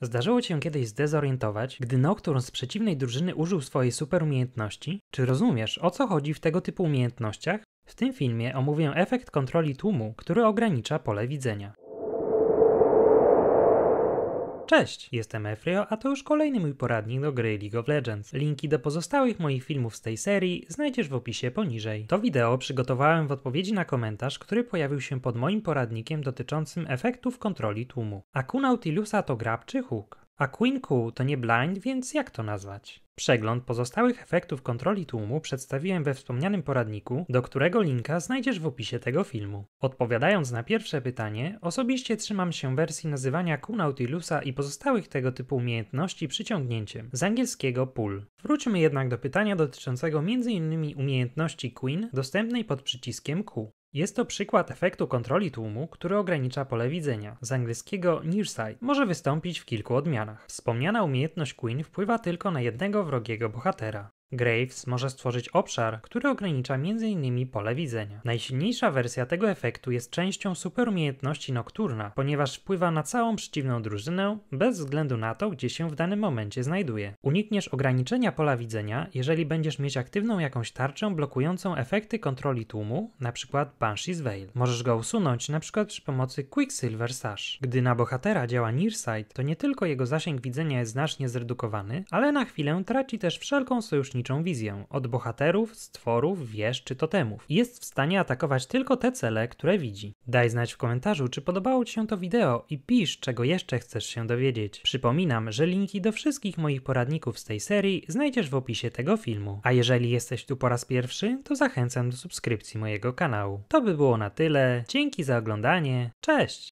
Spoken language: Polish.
Zdarzyło cię kiedyś zdezorientować, gdy Nocturne z przeciwnej drużyny użył swojej superumiejętności? Czy rozumiesz, o co chodzi w tego typu umiejętnościach? W tym filmie omówię efekt kontroli tłumu, który ogranicza pole widzenia. Cześć, jestem Efrio, a to już kolejny mój poradnik do gry League of Legends. Linki do pozostałych moich filmów z tej serii znajdziesz w opisie poniżej. To wideo przygotowałem w odpowiedzi na komentarz, który pojawił się pod moim poradnikiem dotyczącym efektów kontroli tłumu. A Nautilus to grab czy hook? A Queen Q to nie blind, więc jak to nazwać? Przegląd pozostałych efektów kontroli tłumu przedstawiłem we wspomnianym poradniku, do którego linka znajdziesz w opisie tego filmu. Odpowiadając na pierwsze pytanie, osobiście trzymam się wersji nazywania Q nautilusa i pozostałych tego typu umiejętności przyciągnięciem, z angielskiego pull. Wróćmy jednak do pytania dotyczącego m.in. umiejętności Queen dostępnej pod przyciskiem Q. Jest to przykład efektu kontroli tłumu, który ogranicza pole widzenia, z angielskiego nearsight. Może wystąpić w kilku odmianach. Wspomniana umiejętność Queen wpływa tylko na jednego wrogiego bohatera. Graves może stworzyć obszar, który ogranicza m.in. pole widzenia. Najsilniejsza wersja tego efektu jest częścią superumiejętności Nocturna, ponieważ wpływa na całą przeciwną drużynę bez względu na to, gdzie się w danym momencie znajduje. Unikniesz ograniczenia pola widzenia, jeżeli będziesz mieć aktywną jakąś tarczę blokującą efekty kontroli tłumu, np. Banshee's Veil. Możesz go usunąć np. przy pomocy Quicksilver Sash. Gdy na bohatera działa Nearsight, to nie tylko jego zasięg widzenia jest znacznie zredukowany, ale na chwilę traci też wszelką sojusznicę wizję od bohaterów, stworów, wież czy totemów jest w stanie atakować tylko te cele, które widzi. Daj znać w komentarzu, czy podobało Ci się to wideo i pisz, czego jeszcze chcesz się dowiedzieć. Przypominam, że linki do wszystkich moich poradników z tej serii znajdziesz w opisie tego filmu. A jeżeli jesteś tu po raz pierwszy, to zachęcam do subskrypcji mojego kanału. To by było na tyle. Dzięki za oglądanie. Cześć!